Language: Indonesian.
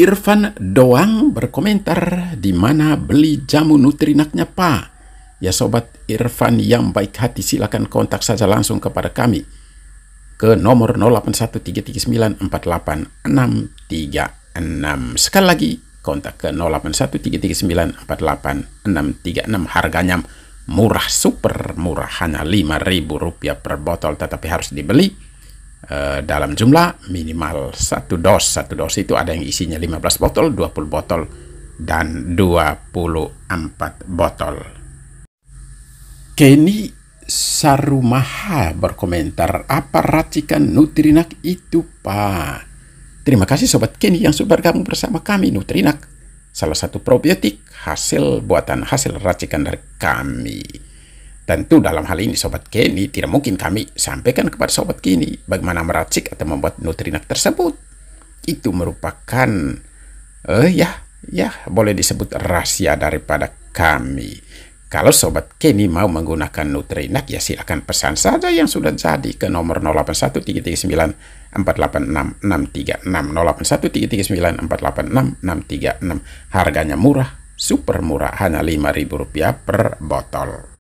Irfan doang berkomentar di mana beli jamu nutrinaknya pak. Ya sobat Irfan yang baik hati silakan kontak saja langsung kepada kami ke nomor 08133948636 Sekali lagi kontak ke 08133948636 harganya murah super murah hanya 5.000 rupiah per botol tetapi harus dibeli Eh, dalam jumlah minimal satu dos. Satu dos itu ada yang isinya 15 botol, 20 botol, dan 24 botol. Kenny Sarumaha berkomentar, apa racikan Nutrinak itu, Pak? Terima kasih Sobat Kenny yang sudah bergabung bersama kami, Nutrinak. Salah satu probiotik hasil buatan hasil racikan dari kami. Tentu dalam hal ini Sobat Kenny tidak mungkin kami sampaikan kepada Sobat Kenny bagaimana meracik atau membuat nutrinak tersebut. Itu merupakan, eh ya, ya boleh disebut rahasia daripada kami. Kalau Sobat Kenny mau menggunakan nutrinak ya silakan pesan saja yang sudah jadi ke nomor 081339486636 081339486636 harganya murah super murah hanya rp rupiah per botol